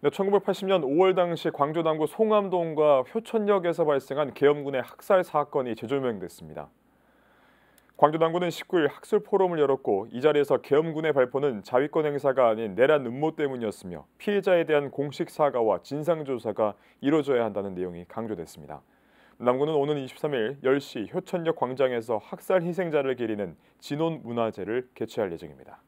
네, 1980년 5월 당시 광주 남구 송암동과 효천역에서 발생한 계엄군의 학살 사건이 재조명됐습니다. 광주 당구는 19일 학술 포럼을 열었고 이 자리에서 계엄군의 발포는 자위권 행사가 아닌 내란 음모 때문이었으며 피해자에 대한 공식 사과와 진상조사가 이뤄져야 한다는 내용이 강조됐습니다. 남구는 오는 23일 10시 효천역 광장에서 학살 희생자를 기리는 진혼 문화제를 개최할 예정입니다.